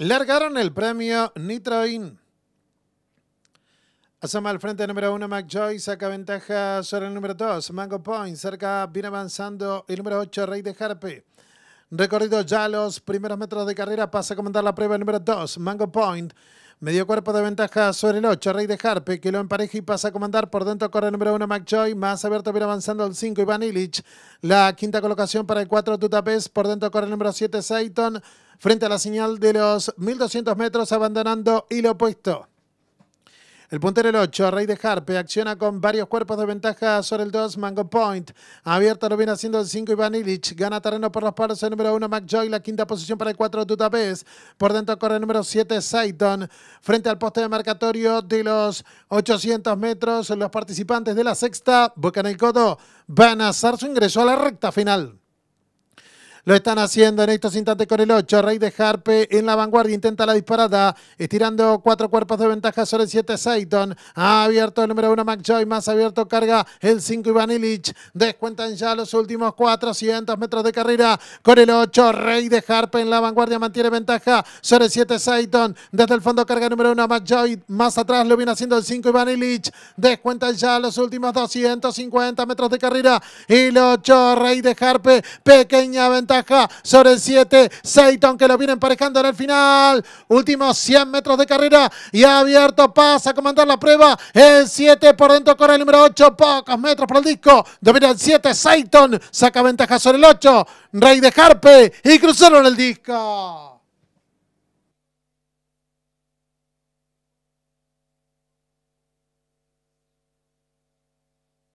Largaron el premio Nitroin. Asoma al frente número uno, McJoy saca ventaja sobre el número dos, Mango Point, cerca viene avanzando el número 8, Rey de Harpe. Recorrido ya los primeros metros de carrera, pasa a comentar la prueba número 2, Mango Point. Medio cuerpo de ventaja sobre el 8, Rey de Harpe, que lo empareja y pasa a comandar. Por dentro corre el número 1, McJoy. Más abierto viene avanzando el 5, Iván Illich. La quinta colocación para el 4, Tutapés. Por dentro corre el número 7, Seyton, Frente a la señal de los 1200 metros, abandonando hilo opuesto. El puntero el 8, Rey de Harpe, acciona con varios cuerpos de ventaja sobre el 2, Mango Point. Abierta lo viene haciendo el 5, Iván Illich. Gana terreno por los palos el número 1, McJoy. La quinta posición para el 4, Tutapés. Por dentro corre el número 7, Saiton. Frente al poste de marcatorio de los 800 metros, los participantes de la sexta, Boca en el Codo, van a hacer su ingreso a la recta final. Lo están haciendo en estos instantes con el 8. Rey de Harpe en la vanguardia. Intenta la disparada. Estirando cuatro cuerpos de ventaja sobre el 7. Seiton. Ha abierto el número 1 McJoy. Más abierto carga el 5 Iván Illich. Descuentan ya los últimos 400 metros de carrera. Con el 8. Rey de Harpe en la vanguardia. Mantiene ventaja sobre el 7. Seiton. Desde el fondo carga el número 1 McJoy. Más atrás lo viene haciendo el 5 Iván Illich. Descuentan ya los últimos 250 metros de carrera. Y el 8. Rey de Harpe. Pequeña ventaja ventaja sobre el 7. Seiton que lo viene emparejando en el final. Últimos 100 metros de carrera y ha abierto pasa a comandar la prueba. El 7 por dentro corre el número 8. Pocos metros por el disco. Domina el 7. Seiton saca ventaja sobre el 8. Rey de Harpe y cruzaron el disco.